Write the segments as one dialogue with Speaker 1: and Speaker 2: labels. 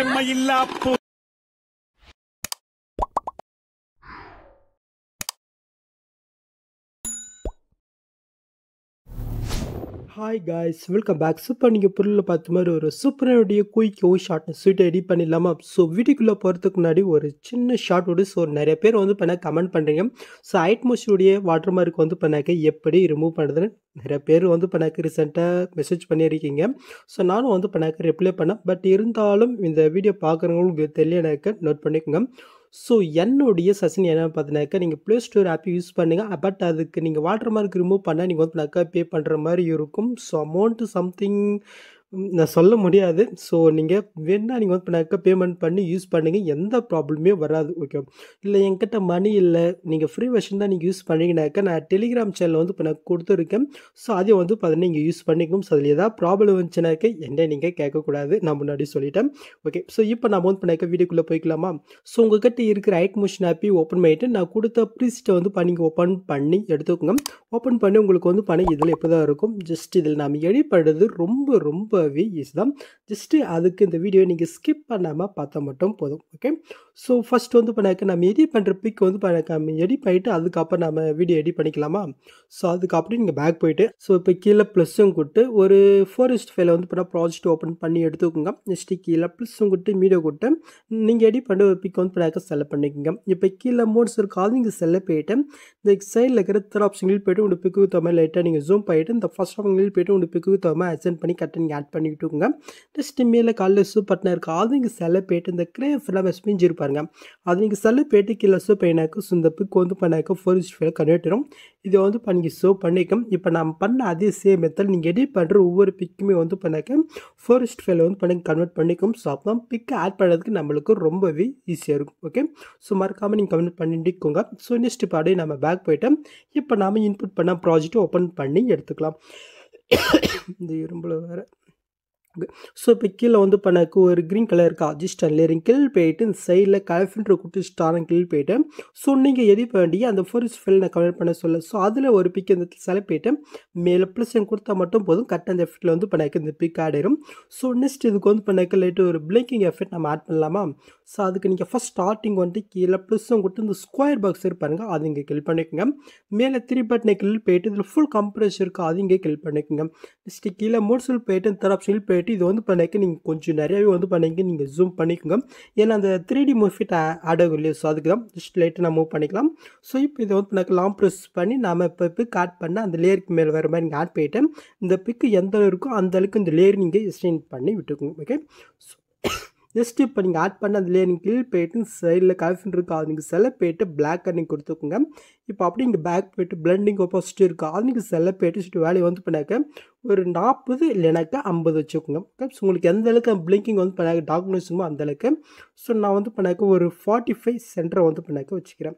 Speaker 1: எம்மையில்லா hi guys welcome back super நீங்கள் பொருளில் பார்த்த மாதிரி ஒரு சூப்பரானுடைய குயிக்கோ ஷார்ட் ஸ்வீட்டை எடிட் பண்ணிடலாமா ஸோ வீட்டுக்குள்ளே போகிறதுக்கு முன்னாடி ஒரு சின்ன ஷார்ட் விடு ஸோ நிறைய பேர் வந்து பண்ண கமெண்ட் பண்ணுறீங்க ஸோ ஐட்மோஷனுடைய வாட்டர் மார்க் வந்து பண்ணாக்க எப்படி ரிமூவ் பண்ணுறதுன்னு நிறைய பேர் வந்து பண்ணாக்க ரீசெண்டாக மெசேஜ் பண்ணியிருக்கீங்க ஸோ நானும் வந்து பண்ணாக்க ரிப்ளை பண்ணேன் பட் இருந்தாலும் இந்த வீடியோ பார்க்குறவங்களுக்கு தெரியலனாக்க நோட் பண்ணிக்கோங்க ஸோ என்னுடைய சசினி என்ன பார்த்தினாக்கா நீங்கள் ப்ளே ஸ்டோர் ஆப் யூஸ் பண்ணுங்கள் பட் அதுக்கு நீங்கள் வாட்டர் மார்க் ரிமூவ் பண்ணால் நீங்கள் வந்து பே பண்ணுற மாதிரி இருக்கும் ஸோ அமௌண்ட்டு சம்திங் நான் சொல்ல முடியாது ஸோ நீங்கள் வேணால் நீங்கள் வந்து பண்ணாக்க பேமெண்ட் பண்ணி யூஸ் பண்ணுங்கள் எந்த ப்ராப்ளமே வராது ஓகே இல்லை என்கிட்ட மணி இல்லை நீங்கள் ஃப்ரீ வெர்ஷன் தான் நீங்கள் யூஸ் பண்ணிங்கனாக்க நான் டெலிகிராம் சேனலில் வந்து இப்போ நான் கொடுத்துருக்கேன் ஸோ அதையும் வந்து பார்த்தீங்கன்னா நீங்கள் யூஸ் பண்ணிக்கணும் ஸோ அதில் ஏதாவது ப்ராப்ளம் வந்துச்சுனாக்க என்ன நீங்கள் கேட்கக்கூடாது நான் முன்னாடி சொல்லிட்டேன் ஓகே ஸோ இப்போ நம்ம வந்து பண்ணாக்க வீடியோக்குள்ளே போய்க்கலாமா ஸோ உங்கள்கிட்ட இருக்கிற ஐட் மிஷின் ஆப்பி ஓப்பன் பண்ணிவிட்டு நான் கொடுத்த ப்ரீஸ்ட்டை வந்து பண்ணி ஓப்பன் பண்ணி எடுத்துக்கோங்க ஓப்பன் பண்ணி உங்களுக்கு வந்து பணம் இதில் எப்போ தான் இருக்கும் ஜஸ்ட் இதில் நாம் எடிப்படுறது ரொம்ப ரொம்பவே ஈஸி தான் ஜஸ்ட்டு அதுக்கு இந்த வீடியோ நீங்கள் ஸ்கிப் பண்ணாமல் பார்த்தா மட்டும் போதும் ஓகே ஸோ ஃபஸ்ட் வந்து பண்ணாக்க நம்ம எடி பண்ணுற பிக் வந்து நம்ம எடி பண்ணிவிட்டு அதுக்கப்புறம் நம்ம வீடியோ எடிட் பண்ணிக்கலாமா ஸோ அதுக்கப்புறம் நீங்கள் பேக் போயிட்டு ஸோ இப்போ கீழே ப்ளஸ்ஸும் கூட்டு ஒரு ஃபோரஸ்ட் ஃபைலை வந்து பண்ணால் ப்ராஜெக்ட் ஓப்பன் பண்ணி எடுத்துக்கோங்க நெக்ஸ்ட் கீழே ப்ளஸ்ஸும் கூட்டு மீடியோ கொடுத்து நீங்கள் எடி பண்ணுற ஒரு பிக் வந்து பண்ணாக்க செலக்ட் பண்ணிக்கோங்க இப்போ கீழே மோட்ஸ் இருக்காது நீங்கள் செல்ல போயிட்டு இந்த சைடில் இருக்கிற திரு ஆப்ஷன் போய்ட்டு உங்களுக்கு பிக்கு ತಮ್ಮ லைட்டாக நீங்கள் ஜூம் பண்ணிவிட்டு இந்த ஃபஸ்ட் ஆஃப் உங்களுக்கு போய்ட்டு உங்களுக்கு பிக்கு தகுமா அசென்ட் பண்ணி கரெக்டாக நீங்கள் ஆட் பண்ணிவிட்டுங்க நெக்ஸ்ட் மேலே காலில் சூப் பட்டினா இருக்குது அது நீங்கள் செல்ல போய்ட்டு இந்த கிரே ஃபுல்லாக ஸ்பிஞ்சு இருப்பாருங்க அது நீங்கள் செல்ல போய்ட்டு கீழே சூப் பண்ணினாக்கு ஸோ இந்த பிக்கு வந்து பண்ணாக்க ஃபோர் இஸ் ஃபைவ் கன்வெர்ட் வரும் இதை வந்து பண்ணி சூப் பண்ணிக்கும் இப்போ நம்ம பண்ண அதே சேம் மெத்தட் நீங்கள் எடிட் பண்ணுற ஒவ்வொரு பிக்குமே வந்து பண்ணாக்க ஃபோர் இஸ் ஃபைவ் வந்து பண்ணி கன்வெர்ட் பண்ணிக்கும் ஸோ அப்போ பிக்கை ஆட் பண்ணுறதுக்கு நம்மளுக்கு ரொம்பவே ஈஸியாக இருக்கும் ஓகே ஸோ மறக்காமல் நீங்கள் கன்வெர்ட் பண்ணிட்டுக்கோங்க ஸோ நெக்ஸ்ட் பாடே நம்ம பேக் போயிட்டோம் இப்போ நாம இன்புட் எக்ஸிக்யூட் பண்ண ப்ராஜெக்ட்டை ஓப்பன் பண்ணி எடுத்துக்கலாம் இந்த இரும்பில் வேறு ஸோ இப்போ கீழே வந்து இப்போ எனக்கு ஒரு க்ரீன் கலர் அஜிஸ்டன் லேரிங் கில் போயிட்டு இந்த சைடில் கொடுத்து ஸ்டாரம் கில் போயிட்டு ஸோ நீங்கள் எது வேண்டிய அந்த ஃபோரிஸ் ஃபில் நான் கலெக்ட் பண்ண சொல்ல ஸோ அதில் ஒரு பிக் இந்த செலக்ட் போயிட்டு மேலே என் கொடுத்தா மட்டும் போதும் கரெக்டாக அந்த எஃபெக்ட்டில் வந்து இப்போ எனக்கு இந்த பிக் ஆடிடும் ஸோ நெக்ஸ்ட் இதுக்கு வந்து இப்போ எனக்கு லைட்டு ஒரு பிளிங்கிங் எஃபெக்ட் நம்ம ஆட் பண்ணலாமா ஸோ அதுக்கு நீங்கள் ஃபஸ்ட் ஸ்டார்டிங் வந்துட்டு கீழே ப்ளஸ்ஸும் கொடுத்து இந்த ஸ்கொயர் பாக்ஸ் இருப்பாருங்க அது இங்கே கில் பண்ணிக்கோங்க மேலே த்ரீ பட்டனை கில் போயிட்டு இதில் ஃபுல் கம்ப்ரஸ் இருக்கா அது இங்கே கில் பண்ணிக்கோங்க நெக்ஸ்ட்டு கீழே மோட்ஸில் போயிட்டு இந்த ஆப்ஷனில் போயிட்டு இது வந்து பண்ணிக்க நீங்கள் கொஞ்சம் நிறையாவே வந்து பண்ணிக்க நீங்கள் ஜூம் பண்ணிக்கோங்க ஏன்னா அந்த த்ரீ டி மூவிட் அடகும் இல்லையா ஸோ அதுக்கு தான் ஜஸ்ட் லைட்டாக நான் மூவ் பண்ணிக்கலாம் ஸோ இப்போ இதை வந்து பண்ணக்கு லாங் ப்ரெஸ் பண்ணி நாம் இப்போ பிக் ஆட் பண்ண அந்த லேயருக்கு மேலே வர மாதிரி நீங்கள் ஆட் பண்ணிவிட்டேன் இந்த பிக்கு எந்த அளவு இருக்கோ அந்த அளவுக்கு இந்த லேயர் நீங்கள் எக்ஸ்டெண்ட் பண்ணி விட்டுக்கோங்க ஓகே ஸோ ஜஸ்ட் இப்போ நீங்கள் ஆட் பண்ண அதிலே நீங்கள் கீழ் போயிட்டு சைடில் காஃபின் இருக்கா அது நீங்கள் செலப் போயிட்டு பிளாக் நீங்கள் கொடுத்துக்கோங்க இப்போ அப்படி இங்கே பேக் போயிட்டு பிளண்டிங் ஆப்போசிட் இருக்கா அது நீங்கள் செலப் போயிட்டு சுட்டு வேலையை வந்து பண்ணாக்க ஒரு நாற்பது இல்லைனாக்கா ஐம்பது வச்சுக்கோங்க கப்ஸ் ஸோ உங்களுக்கு எந்த அளவுக்கு பிளிங்கிங் வந்து பண்ணாக்க டாக்குமெண்ட்ஸுமோ அந்த அளவுக்கு ஸோ நான் வந்து பண்ணாக்க ஒரு ஃபார்ட்டி ஃபைவ் சென்டரை வந்து பண்ணாக்க வச்சுக்கிறேன்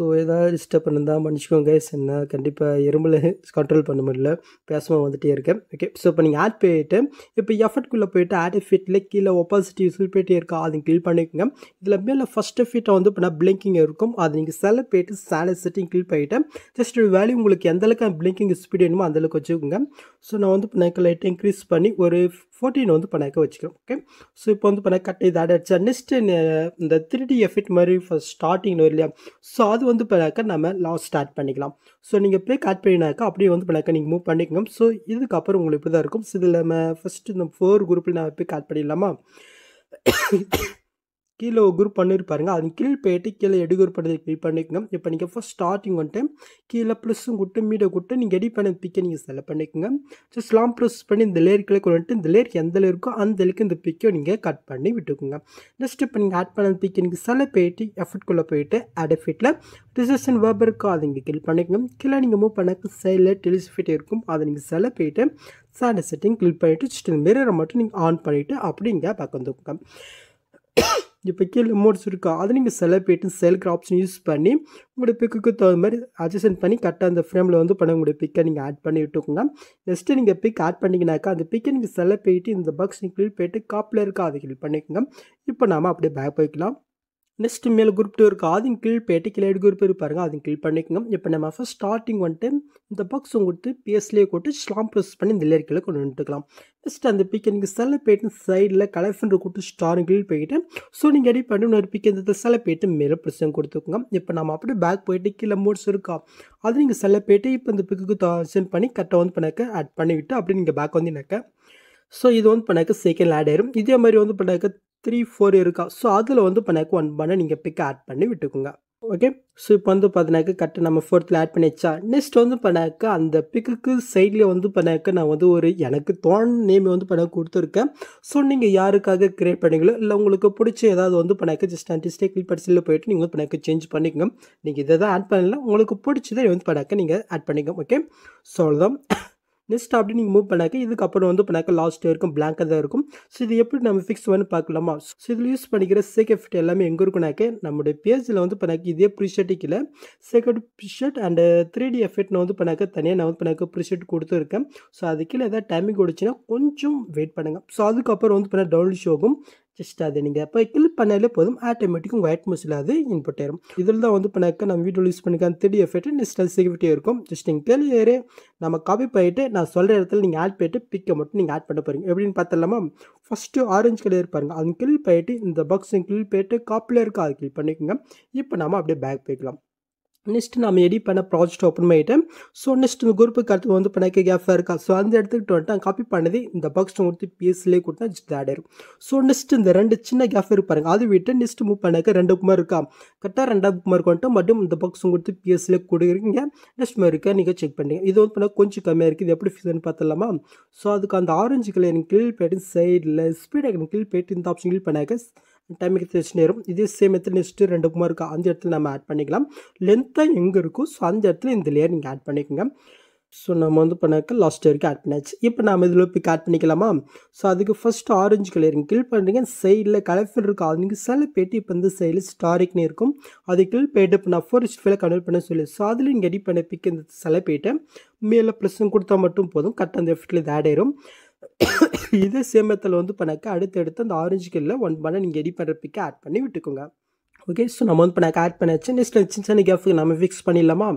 Speaker 1: ஸோ ஏதாவது டிஸ்டர்ப் இருந்தால் மன்னிச்சிக்கோங்க என்ன கண்டிப்பாக எறும்புல கண்ட்ரோல் பண்ண முடியல பேசாமல் வந்துகிட்டே இருக்கேன் ஓகே ஸோ இப்போ நீங்கள் ஆட் போயிட்டு இப்போ எஃபர்ட்குள்ளே போயிட்டு ஆட் எஃபிட்டில் கீழே ஒப்பாசிட்டி யூஸ் போயிட்டே இருக்கா அதை கிளிக் பண்ணிக்கோங்க இதில் மேலே ஃபஸ்ட் எஃபிட்டை வந்து இப்போ நான் பிளிங்கிங் இருக்கும் அதை நீங்கள் செல போயிட்டு சேல செட்டிங் கிளிக் பண்ணிவிட்டு ஜஸ்ட் ஒரு வேல்யூ உங்களுக்கு எந்தளவுக்கு பிளிங்கிங் ஸ்பீட் வேணுமோ அந்தளவுக்கு வச்சுக்கோங்க ஸோ நான் வந்து இப்போ நைக்கு லைட்டை இன்க்ரீஸ் பண்ணி ஒரு ஃபோர்டீன் வந்து இப்போ வச்சுக்கிறோம் ஓகே ஸோ இப்போ வந்து இப்போ கட் இது ஆட் நெக்ஸ்ட் நெக்ஸ்ட்டு இந்த த்ரீ டி எஃபிட் மாதிரி ஃபஸ்ட் ஸ்டார்டிங் வரும் இல்லையா ஸோ அது வந்து பண்ணாக்க நம்ம லாஸ் ஸ்டார்ட் பண்ணிக்கலாம் ஸோ நீங்கள் ப்ளேக் ஆட் பண்ணினாக்கா அப்படியே வந்து பண்ணாக்க நீங்கள் மூவ் பண்ணிக்கோங்க ஸோ இதுக்கப்புறம் உங்களுக்கு இப்படி தான் இருக்கும் ஸோ இதில் நம்ம ஃபஸ்ட்டு இந்த ஃபோர் குரூப்பில் நம்ம போய் கட் பண்ணிடலாமா கீழே ஒரு குரூப் பண்ணியிருப்பாருங்க அது கீழ் போயிட்டு கீழே எடு குரூப் பண்ணுறது கிளிக் பண்ணிக்கணும் இப்போ நீங்கள் ஃபஸ்ட் ஸ்டார்டிங் வந்துட்டு கீழே ப்ளஸ்ஸும் கொடுத்து மீடியோ கொடுத்து நீங்கள் எடி பண்ண பிக்கை நீங்கள் செலக்ட் பண்ணிக்கோங்க ஜஸ்ட் லாம் ப்ளஸ் பண்ணி இந்த லேயர் கிளிக் வந்துட்டு இந்த லேயர் எந்த இருக்கோ அந்த லேருக்கு இந்த பிக்கை நீங்கள் கட் பண்ணி விட்டுக்கோங்க நெக்ஸ்ட் இப்போ நீங்கள் ஆட் பண்ண பிக்கை நீங்கள் செலக்ட் போயிட்டு எஃபர்ட்குள்ளே போயிட்டு அடஃபிட்டில் ரிசர்ஷன் வேர்ப் இருக்கோ அதை நீங்கள் கிளிக் பண்ணிக்கணும் கீழே நீங்கள் மூவ் பண்ணக்கு சைடில் டெலிசிஃபிட் இருக்கும் அதை நீங்கள் செல போயிட்டு சாண்ட செட்டிங் கிளிக் பண்ணிவிட்டு ஜஸ்ட் மிரரை மட்டும் நீங்கள் ஆன் பண்ணிவிட்டு அப்படி இங்கே பக்கம் தூக்குங்க இப்போ கீழே மோட்ஸ் இருக்கா அதை நீங்கள் செலக்ட் போய்ட்டு செல்கிற ஆப்ஷன் யூஸ் பண்ணி உங்களுடைய பிக்குக்கு தகுந்த மாதிரி அட்ஜஸ்ட் பண்ணி கரெக்டாக அந்த ஃப்ரேமில் வந்து பண்ண உங்களுடைய பிக்கை நீங்கள் ஆட் பண்ணி விட்டுக்கோங்க நெக்ஸ்ட்டு நீங்கள் பிக் ஆட் பண்ணிங்கனாக்கா அந்த பிக்கை நீங்கள் செலக்ட் பண்ணிட்டு இந்த பாக்ஸ் நீங்கள் கிளிக் போயிட்டு காப்பில் இருக்கா அதை கிளிக் பண்ணிக்கோங்க இப்போ நாம் அப்படியே பேக் போய்க்கலாம் நெக்ஸ்ட் மேலே குரூப் டூ இருக்குது அதுவும் கீழ் பேட்டி லைட் குரூப் இருப்பாருங்க அதுவும் கீழ் பண்ணிக்கோங்க இப்போ நம்ம ஃபஸ்ட் ஸ்டார்டிங் வந்துட்டு இந்த பாக்ஸ் கொடுத்து பிஎஸ்லேயே போட்டு ஸ்லாம் ப்ரெஸ் பண்ணி இந்த லேர்க்கில் கொண்டு வந்துட்டுக்கலாம் நெக்ஸ்ட் அந்த பிக்கை நீங்கள் செல்ல பேட்டு சைடில் கலெக்ஷன் கொடுத்து ஸ்டாரும் கீழ் போய்கிட்டு ஸோ நீங்கள் ரெடி பண்ணி இன்னொரு பிக்கை இந்த செல பேட்டு மேலே ப்ரெஸ்ஸும் கொடுத்துக்கோங்க இப்போ நம்ம அப்படியே பேக் போயிட்டு கீழே மோட்ஸ் இருக்கா அது நீங்கள் செல்ல பேட்டு இப்போ இந்த பிக்குக்கு சென்ட் பண்ணி கரெக்டாக வந்து பண்ணக்க ஆட் பண்ணிவிட்டு அப்படி நீங்கள் பேக் வந்து எனக்கு ஸோ இது வந்து பண்ணாக்க செகண்ட் ஆட் ஆயிரும் இதே மாதிரி வந்து பண்ணாக்க த்ரீ ஃபோர் இருக்கா ஸோ அதில் வந்து நெக் ஒன் பண்ண நீங்கள் பிக்கை ஆட் பண்ணி விட்டுக்கோங்க ஓகே ஸோ இப்போ வந்து பார்த்தினாக்க கரெக்டாக நம்ம ஃபோர்த்தில் ஆட் பண்ணிச்சா நெக்ஸ்ட் வந்து பண்ணாக்க அந்த பிக்குக்கு சைடில் வந்து பண்ணாக்க நான் வந்து ஒரு எனக்கு தோன் நேம் வந்து பண்ண கொடுத்துருக்கேன் ஸோ நீங்கள் யாருக்காக கிரியேட் பண்ணீங்களோ இல்லை உங்களுக்கு பிடிச்ச ஏதாவது வந்து பண்ணாக்க ஜஸ்ட் அண்டிஸ்டே கில் பர்சில் போயிட்டு நீங்கள் வந்து பண்ணாக்க சேஞ்ச் பண்ணிக்கோங்க நீங்கள் இதை தான் ஆட் பண்ணல உங்களுக்கு பிடிச்சதை வந்து பண்ணாக்க நீங்கள் ஆட் பண்ணிக்கோங்க ஓகே ஸோ அவ்வளோதான் நெக்ஸ்ட் அப்படி நீங்கள் மூவ் பண்ணாக்க இதுக்கப்புறம் வந்து பண்ணாக்க லாஸ்ட் இருக்கும் பிளாங்காக தான் இருக்கும் ஸோ இது எப்படி நம்ம ஃபிக்ஸ் பண்ணி பார்க்கலாமா ஸோ இதில் யூஸ் பண்ணிக்கிற எஃபெக்ட் எல்லாமே எங்கே இருக்குனாக்க நம்மளுடைய பேஜில் வந்து பண்ணாக்க இதே ப்ரிஷர்ட்டுக்கில் செகண்ட் ப்ரிஷர்ட் அண்ட் த்ரீ டி எஃபெக்ட்னு வந்து பண்ணாக்க தனியாக நான் வந்து பண்ணாக்க ப்ரிஷர்ட் கொடுத்துருக்கேன் ஸோ அது கீழே ஏதாவது டைமிங் கொடுச்சுன்னா கொஞ்சம் வெயிட் பண்ணுங்கள் ஸோ அதுக்கப்புறம் வந்து பண்ணால் டவுன்லோட் ஷோகும் ஜஸ்ட் அதை நீங்கள் இப்போ கிளிக் பண்ணாலே போதும் ஆட்டோமேட்டிக் உங்கள் மோஸ்டில் அது இன்புட் ஆயிரும் இதில் தான் வந்து பண்ணாக்க நம்ம வீடியோ யூஸ் பண்ணிக்க திடீர் எஃபெக்ட் நெஸ்டல் செக்யூரிட்டியாக இருக்கும் ஜஸ்ட் நீங்கள் கேள்வி நம்ம காப்பி பண்ணிவிட்டு நான் சொல்கிற இடத்துல நீங்கள் ஆட் போயிட்டு பிக்கை மட்டும் நீங்கள் ஆட் பண்ண போகிறீங்க எப்படின்னு பார்த்தலாமா ஃபஸ்ட்டு ஆரஞ்சு கலர் இருப்பாருங்க அது கிளிக் போயிட்டு இந்த பாக்ஸையும் கிளிக் போயிட்டு காப்பில் இருக்கா அது கிளிக் பண்ணிக்கோங்க இப்போ நம்ம அப்படியே பேக் போய்க்கலாம் நெக்ஸ்ட் நம்ம எடிட் பண்ண ப்ராஜெக்ட் ஓப்பன் பண்ணிட்டேன் ஸோ நெக்ஸ்ட் இந்த குரூப்புக்கு அடுத்து வந்து பண்ணிக்க கேஃபாக இருக்கா ஸோ அந்த இடத்துக்கு வந்துட்டு காப்பி பண்ணது இந்த பாக்ஸ் கொடுத்து பிஎஸ்லேயே கொடுத்தா ஜஸ்ட் ஆட் ஆயிரும் ஸோ நெக்ஸ்ட் இந்த ரெண்டு சின்ன கேஃப் இருப்பாருங்க அது விட்டு நெக்ஸ்ட் மூவ் பண்ணக்க ரெண்டு புமார் இருக்கா கரெக்டாக ரெண்டாவது புமார் வந்துட்டு மட்டும் இந்த பாக்ஸ் கொடுத்து பிஎஸ்லேயே கொடுக்குறீங்க நெக்ஸ்ட் மாதிரி இருக்கா நீங்கள் செக் பண்ணுங்க இது வந்து பண்ணால் கொஞ்சம் கம்மியாக இருக்குது இது எப்படி ஃபீஸ்னு பார்த்துலாமா ஸோ அதுக்கு அந்த ஆரஞ்சு கலர் எனக்கு கிளில் போய்ட்டு சைடில் ஸ்பீடாக எனக்கு கிளில் போய்ட்டு இந்த ஆப்ஷன் கிளில் பண்ணாக்க டைம் எக்ஸ்டென்ஷன் நேரம் இதே சேம் இடத்துல நெக்ஸ்ட்டு ரெண்டு குமார் இருக்கும் அந்த இடத்துல நம்ம ஆட் பண்ணிக்கலாம் லென்த்தாக எங்கே இருக்கோ ஸோ அந்த இடத்துல இந்த லேயர் நீங்கள் ஆட் பண்ணிக்கோங்க ஸோ நம்ம வந்து பண்ணாக்க லாஸ்ட் இயருக்கு ஆட் பண்ணியாச்சு இப்போ நம்ம இதில் பிக் ஆட் பண்ணிக்கலாமா ஸோ அதுக்கு ஃபஸ்ட் ஆரஞ்சு கலரிங் கில் பண்ணுறீங்க சைடில் கலர்ஃபுல் இருக்கும் அது நீங்கள் சில பேட்டி இப்போ வந்து சைடில் ஸ்டாரிக்னு இருக்கும் அது கில் போயிட்டு இப்போ நான் ஃபோர் ஃபீலில் கன்வெர்ட் பண்ண சொல்லி ஸோ அதில் நீங்கள் எடிட் பண்ண பிக் இந்த சில பேட்டை மேலே ப்ரெஸ்ஸும் கொடுத்தா மட்டும் போதும் கரெக்டாக அந்த எஃபெக்டில் இது ஆட் ஆயிரும் இதே சேமத்தில் வந்து பண்ணாக்க அடுத்தடுத்து அந்த ஆரஞ்சு கல்லில் ஒன் பண்ண நீங்கள் ரெடி பண்ணுற பிக்கை ஆட் பண்ணி விட்டுக்கோங்க ஓகே ஸோ நம்ம வந்து இப்போ நான் ஆட் பண்ணியாச்சு நெக்ஸ்ட் சின்ன சின்ன கேஃப்க்கு நம்ம ஃபிக்ஸ் பண்ணிடலாமா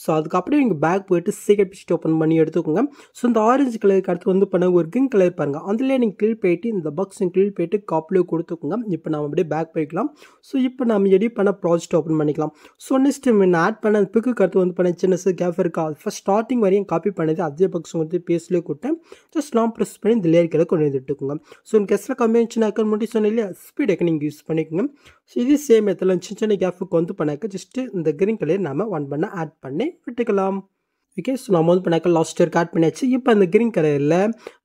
Speaker 1: ஸோ அதுக்கப்புறம் நீங்கள் பேக் போயிட்டு சீக்கிரம் பிச்சுட்டு ஓப்பன் பண்ணி எடுத்துக்கோங்க ஸோ இந்த ஆரஞ்சு கலருக்கு அடுத்து வந்து பண்ண ஒரு கிரீன் கலர் பாருங்கள் அதுலேயே நீங்கள் கிளில் போயிட்டு இந்த பாக்ஸிங் கிளில் போயிட்டு காப்பிலே கொடுத்துக்கோங்க இப்போ நம்ம அப்படியே பேக் போய்க்கலாம் ஸோ இப்போ நம்ம எடி பண்ண ப்ராஜெக்ட் ஓப்பன் பண்ணிக்கலாம் ஸோ நெக்ஸ்ட் நான் ஆட் பண்ண பிக்கு கருத்து வந்து பண்ண சின்ன கேஃப் இருக்கா ஃபஸ்ட் ஸ்டார்டிங் வரையும் காப்பி பண்ணது அதே பாக்ஸ் வந்து பேஸ்லேயே கொடுத்தேன் ஜஸ்ட் நான் ப்ரெஸ் பண்ணி இந்த கீழே கொண்டு வந்துட்டுக்கோங்க ஸோ கெஸ்ட்டில் கம்மியாக இருந்துச்சுன்னா அக்கௌண்ட் மட்டும் சொன்னேன் இல்லையா ஸ்பீட் நீங்கள் யூஸ் பண்ணிக்கோங்க ஸோ இது சேம் இடத்துல சின்ன சின்ன கேப்புக்கு வந்து பண்ணாக்க ஜஸ்ட்டு இந்த க்ரீன் கலர் நம்ம ஒன் பண்ண ஆட் பண்ணி விட்டுக்கலாம் ஓகே ஸோ நம்ம வந்து பண்ணாக்க லாஸ்ட் இயர் கட் பண்ணியாச்சு இப்போ அந்த க்ரீன் கலரில்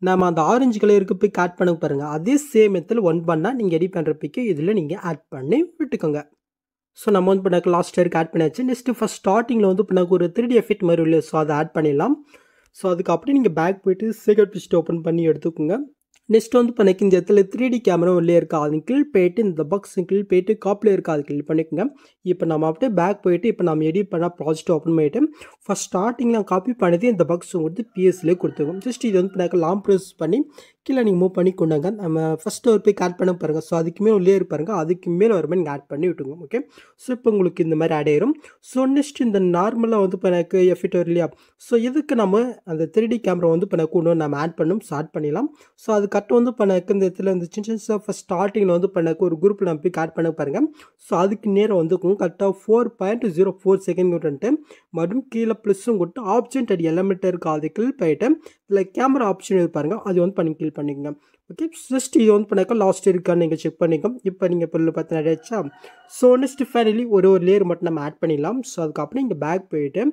Speaker 1: நம்ம அந்த ஆரஞ்சு கலருக்கு போய் கட் பண்ண பாருங்கள் அதே சேம் இடத்துல ஒன் பண்ணால் நீங்கள் எடி பண்ணுறப்பிக்கு இதில் நீங்கள் ஆட் பண்ணி விட்டுக்கோங்க ஸோ நம்ம வந்து பண்ணாக்க லாஸ்ட் இயருக்கு ஆட் பண்ணியாச்சு நெக்ஸ்ட்டு ஃபஸ்ட் ஸ்டார்டிங்கில் வந்து பண்ணாக்க ஒரு த்ரீ டி எஃபெக்ட் மாதிரி இல்லை ஸோ அதை ஆட் பண்ணிடலாம் ஸோ அதுக்கப்புறம் நீங்கள் பேக் போய்ட்டு சீக்கிரட் பிஸ்ட் ஓப்பன் பண்ணி எடுத்துக்கோங்க நெக்ஸ்ட் வந்து பண்ணிக்கு இந்த இடத்துல த்ரீ டி கேமரா உள்ளே இருக்கா அது கிளிக் போயிட்டு இந்த பாக்ஸ் கிளிக் போயிட்டு காப்பில் இருக்கா அது கிளிக் பண்ணிக்கோங்க இப்போ நம்ம அப்படியே பேக் போயிட்டு இப்போ நம்ம எடிட் பண்ணால் ப்ராஜெக்ட் ஓப்பன் பண்ணிவிட்டு ஃபஸ்ட் ஸ்டார்டிங்கில் காப்பி பண்ணிட்டு இந்த பாக்ஸ் கொடுத்து பிஎஸ்லேயே கொடுத்துருக்கோம் ஜஸ்ட் இது வந்து பண்ணாக்க லாங் ப்ரோஸ் பண்ணி கீழே நீங்கள் மூவ் பண்ணி கொண்டாங்க நம்ம ஃபஸ்ட்டு ஒரு போய் ஆட் பண்ண பாருங்கள் ஸோ அதுக்கு மேலே உள்ளே இருப்பாருங்க அதுக்கு மேலே ஒரு மாதிரி நீங்கள் ஆட் பண்ணி விட்டுங்க ஓகே ஸோ இப்போ உங்களுக்கு இந்த மாதிரி ஆட் ஆயிரும் ஸோ நெக்ஸ்ட் இந்த நார்மலாக வந்து இப்போ எனக்கு எஃபிட் வரும் இல்லையா ஸோ இதுக்கு நம்ம அந்த த்ரீ டி கேமரா வந்து இப்போ எனக்கு ஒன்று நம்ம ஆட் பண்ணும் ஸோ ஆட் பண்ணிடலாம் ஸோ அதுக்கு கட் வந்து பண்ணக்கு இந்த இடத்துல இந்த சின்ன சின்ன ஃபஸ்ட் ஸ்டார்டிங்கில் வந்து பண்ணக்கு ஒரு குரூப்பில் நம்ம போய் கட் பண்ண பாருங்கள் ஸோ அதுக்கு நேரம் வந்துக்கும் கரெக்டாக four point zero four second வந்துட்டு மறுபடியும் கீழே ப்ளஸ்ஸும் கொடுத்து ஆப்ஷன் டெட் எலமெண்ட் இருக்குது அது கிளிக் பண்ணிவிட்டு கேமரா ஆப்ஷன் இருப்பாருங்க பாருங்கள் அது வந்து பண்ணி கிளிக் பண்ணிக்கோங்க ஓகே ஜஸ்ட் இது வந்து பண்ணாக்கா லாஸ்ட் இருக்கான்னு நீங்கள் செக் பண்ணிக்கோங்க இப்போ நீங்கள் பொருள் பார்த்து நிறையாச்சா ஸோ நெக்ஸ்ட் ஃபைனலி ஒரு ஒரு லேயர் மட்டும் நம்ம ஆட் பண்ணிடலாம் ஸோ அதுக்கப்புறம் இங்கே பேக் போயிட்டு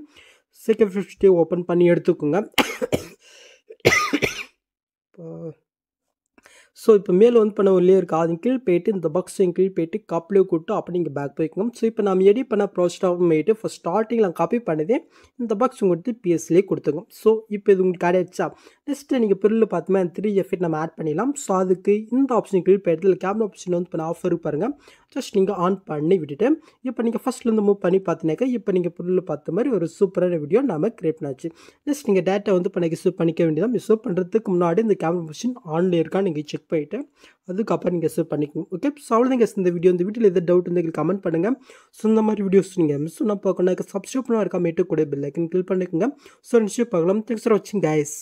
Speaker 1: செகண்ட் ஃபிஃப்டி ஓப்பன் பண்ணி எடுத்துக்கோங்க இப்போ ஸோ இப்போ மேலே வந்து பண்ண நம்ம லேயருக்கு அதன் கீழ் போயிட்டு இந்த பக்ஸையும் கீழ் போயிட்டு கப்லேயே கூட்டு அப்படி நீங்கள் பேக் போய்க்கணும் ஸோ இப்போ நம்ம எடி பண்ண ப்ராஜெக்டாக போயிட்டு ஃபஸ்ட் ஸ்டார்டிங் நான் காப்பி பண்ணதே இந்த பக்ஸ் உங்களுக்கு பிஎஸ்சிலே கொடுத்துருக்கோம் ஸோ இப்போ இது உங்களுக்கு கிடையாச்சா நெக்ஸ்ட்டு நீங்கள் பிரில் பார்த்தோமே த்ரீ எஃபிட் நம்ம ஆட் பண்ணிடலாம் ஸோ அதுக்கு இந்த ஆப்ஷன் கீழ் போயிட்டு இல்லை கேமரா ஆப்ஷன் வந்து பண்ண ஆஃபர் பாருங்கள் ஜஸ்ட் நீங்கள் ஆன் பண்ணி விட்டுட்டு இப்போ நீங்கள் ஃபஸ்ட்லேருந்து மூவ் பண்ணி பார்த்தினாக்கா இப்போ நீங்கள் பொருள் பார்த்த மாதிரி ஒரு சூப்பரான வீடியோ நம்ம கிரியேட் பண்ணாச்சு ஜஸ்ட் நீங்கள் டேட்டா வந்து இப்போ நெக்ஸ்ட் பண்ணிக்க வேண்டியதான் மிஸ் பண்ணுறதுக்கு முன்னாடி இந்த கேமரா மிஷின் ஆன்லேயே இருக்கா நீங்கள் செக் போயிட்டு அதுக்கப்புறம் நீங்கள் சேவ் பண்ணிக்கணும் ஓகே ஸோ அவ்வளோ கேஸ் இந்த வீடியோ இந்த வீட்டில் எதாவது டவுட் இருந்தால் கமெண்ட் பண்ணுங்கள் ஸோ இந்த மாதிரி வீடியோஸ் நீங்கள் மிஸ் நான் பார்க்கணும் சப்ஸ்கிரைப் பண்ண இருக்காம கூட பில்லைக்கன் கிளிக் பண்ணிக்கோங்க ஸோ நிச்சயம் பார்க்கலாம் தேங்க்ஸ் ஃபார் வாட்சிங் கைஸ்